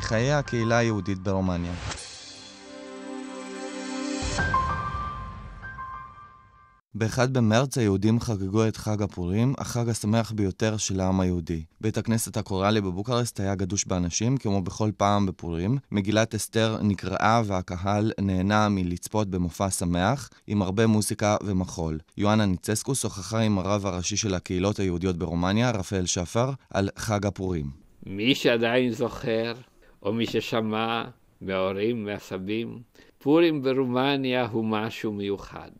מחיי הקהילה היהודית ברומניה. ב-1 במרץ היהודים חגגו את חג הפורים, החג השמח ביותר של העם היהודי. בית הכנסת הקוראלי בבוקרסט היה גדוש באנשים, כמו בכל פעם בפורים. מגילת אסתר נקראה והקהל נהנה מלצפות במופע שמח, עם הרבה מוזיקה ומחול. יואנה ניצסקו שוחחה עם הרב הראשי של הקהילות היהודיות ברומניה, רפאל שפר, על חג הפורים. מי שעדיין זוכר או מי ששמע מההורים, מהסבים, פורים ברומניה הוא משהו מיוחד.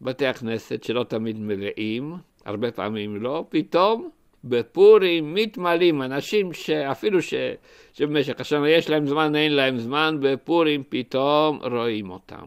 בתי הכנסת שלא תמיד מלאים, הרבה פעמים לא, פתאום בפורים מתמלאים אנשים שאפילו ש, שבמשך השנה יש להם זמן, אין להם זמן, בפורים פתאום רואים אותם.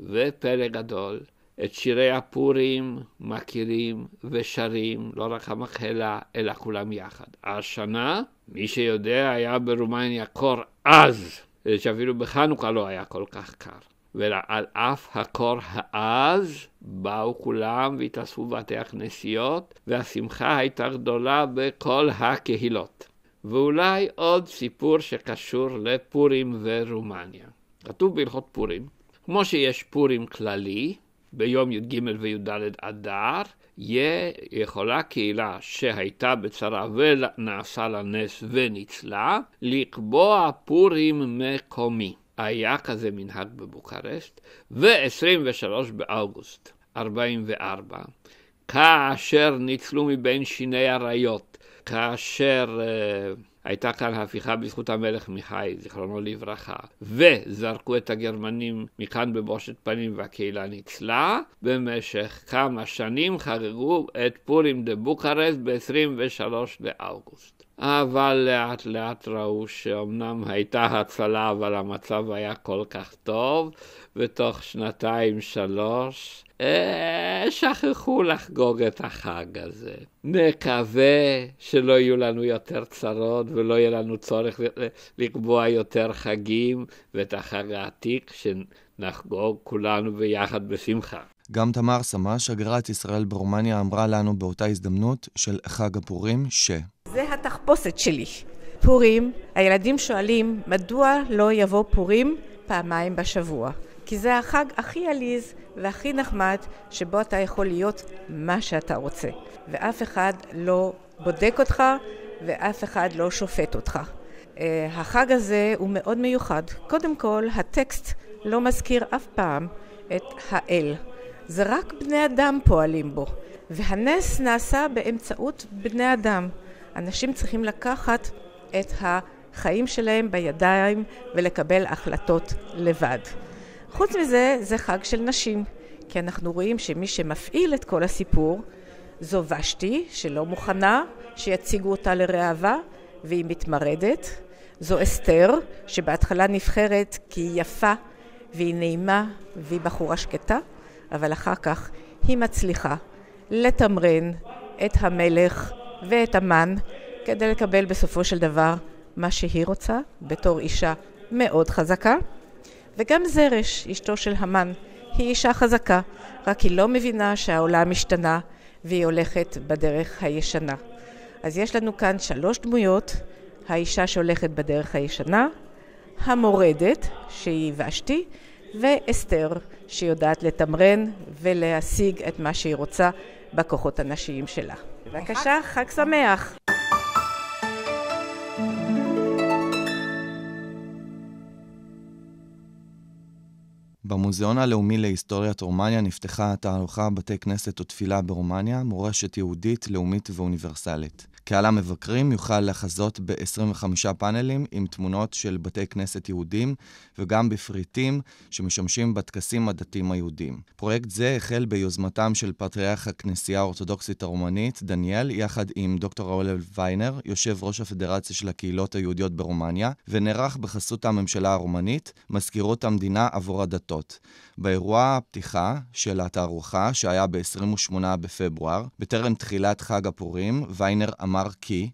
ופלא גדול, את שירי הפורים מכירים ושרים, לא רק המחלה, אלא כולם יחד. השנה, מי שיודע, היה ברומניה קור עז, שאפילו בחנוכה לא היה כל כך קר. ועל אף הקור העז, באו כולם והתאספו בתי הכנסיות, והשמחה הייתה גדולה בכל הקהילות. ואולי עוד סיפור שקשור לפורים ורומניה. כתוב בהלכות פורים, כמו שיש פורים כללי, ביום י"ג וי"ד אדר, יהיה יכולה קהילה שהייתה בצרה ונעשה לה נס וניצלה, לקבוע פורים מקומי. היה כזה מנהג בבוקרשט, ו-23 באוגוסט 44, כאשר ניצלו מבין שיני עריות, כאשר... Uh, הייתה כאן הפיכה בזכות המלך מיכאי, זיכרונו לברכה, וזרקו את הגרמנים מכאן בבושת פנים והקהילה ניצלה. במשך כמה שנים חגגו את פורים דה בוקרסט ב-23 באוגוסט. אבל לאט לאט ראו שאומנם הייתה הצלה, אבל המצב היה כל כך טוב, ותוך שנתיים שלוש אה, שכחו לחגוג את החג הזה. נקווה שלא יהיו לנו יותר צרות ולא יהיה לנו צורך לקבוע יותר חגים ואת החג העתיק שנחגוג כולנו ביחד בשמחה. גם תמר סמה, שגרירת ישראל ברומניה, אמרה לנו באותה הזדמנות של חג הפורים ש... זה התחפושת שלי. פורים, הילדים שואלים מדוע לא יבוא פורים פעמיים בשבוע. כי זה החג הכי עליז והכי נחמד, שבו אתה יכול להיות מה שאתה רוצה. ואף אחד לא בודק אותך, ואף אחד לא שופט אותך. אה, החג הזה הוא מאוד מיוחד. קודם כל, הטקסט לא מזכיר אף פעם את האל. זה רק בני אדם פועלים בו, והנס נעשה באמצעות בני אדם. אנשים צריכים לקחת את החיים שלהם בידיים ולקבל החלטות לבד. חוץ מזה, זה חג של נשים, כי אנחנו רואים שמי שמפעיל את כל הסיפור זו ושתי, שלא מוכנה שיציגו אותה לראווה, והיא מתמרדת. זו אסתר, שבהתחלה נבחרת כי היא יפה והיא נעימה והיא בחורה שקטה, אבל אחר כך היא מצליחה לתמרן את המלך ואת המן כדי לקבל בסופו של דבר מה שהיא רוצה בתור אישה מאוד חזקה. וגם זרש, אשתו של המן, היא אישה חזקה, רק היא לא מבינה שהעולם השתנה והיא הולכת בדרך הישנה. אז יש לנו כאן שלוש דמויות, האישה שהולכת בדרך הישנה, המורדת, שהיא ושתי, ואסתר, שיודעת לתמרן ולהשיג את מה שהיא רוצה בכוחות הנשיים שלה. בבקשה, חג שמח. במוזיאון הלאומי להיסטוריית רומניה נפתחה תערוכה בתי כנסת ותפילה ברומניה, מורשת יהודית, לאומית ואוניברסלית. קהל המבקרים יוכל לחזות ב-25 פאנלים עם תמונות של בתי כנסת יהודים וגם בפריטים שמשמשים בטקסים הדתיים היהודיים. פרויקט זה החל ביוזמתם של פטריארך הכנסייה האורתודוקסית הרומנית, דניאל, יחד עם דוקטור ראול ויינר, יושב ראש הפדרציה של הקהילות היהודיות ברומניה, ונערך בחסות הממשלה הרומנית, מזכירות המדינה עבור הדתות. באירוע הפתיחה של התערוכה, שהיה ב-28 בפברואר, בטרם תחילת חג הפורים, ויינר עמד אמר כי...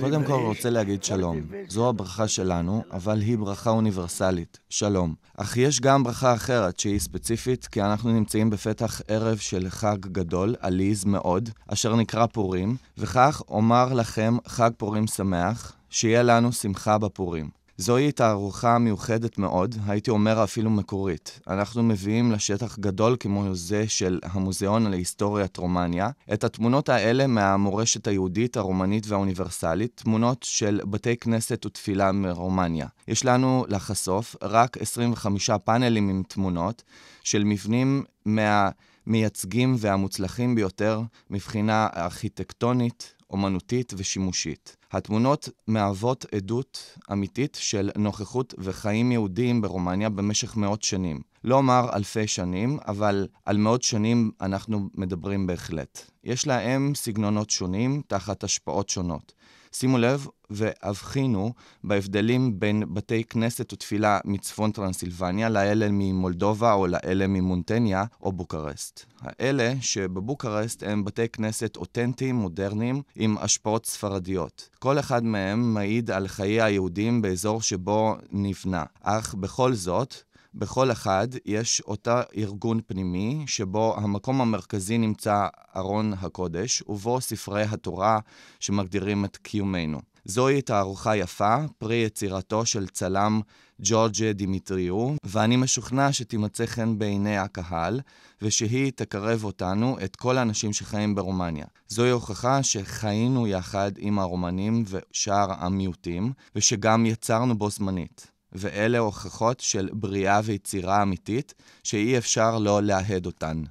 קודם כל רוצה להגיד שלום. זו הברכה שלנו, אבל היא ברכה אוניברסלית, שלום. אך יש גם ברכה אחרת שהיא ספציפית, כי אנחנו נמצאים בפתח ערב של חג גדול, עליז מאוד, אשר נקרא פורים, וכך אומר לכם חג פורים שמח, שיהיה לנו שמחה בפורים. זוהי תערוכה מיוחדת מאוד, הייתי אומר אפילו מקורית. אנחנו מביאים לשטח גדול כמו זה של המוזיאון להיסטוריית רומניה, את התמונות האלה מהמורשת היהודית, הרומנית והאוניברסלית, תמונות של בתי כנסת ותפילה מרומניה. יש לנו לחשוף רק 25 פאנלים עם תמונות של מבנים מה... מייצגים והמוצלחים ביותר מבחינה ארכיטקטונית, אומנותית ושימושית. התמונות מהוות עדות אמיתית של נוכחות וחיים יהודיים ברומניה במשך מאות שנים. לא אומר אלפי שנים, אבל על מאות שנים אנחנו מדברים בהחלט. יש להם סגנונות שונים תחת השפעות שונות. שימו לב והבחינו בהבדלים בין בתי כנסת ותפילה מצפון טרנסילבניה לאלה ממולדובה או לאלה ממונטניה או בוקרשט. האלה שבבוקרשט הם בתי כנסת אותנטיים, מודרניים, עם השפעות ספרדיות. כל אחד מהם מעיד על חיי היהודים באזור שבו נבנה, אך בכל זאת, בכל אחד יש אותה ארגון פנימי, שבו המקום המרכזי נמצא ארון הקודש, ובו ספרי התורה שמגדירים את קיומנו. זוהי תערוכה יפה, פרי יצירתו של צלם ג'ורג'ה דימיטריו, ואני משוכנע שתימצא חן בעיני הקהל, ושהיא תקרב אותנו, את כל האנשים שחיים ברומניה. זוהי הוכחה שחיינו יחד עם הרומנים ושאר המיעוטים, ושגם יצרנו בו זמנית. ואלה הוכחות של בריאה ויצירה אמיתית, שאי אפשר לא להד אותן.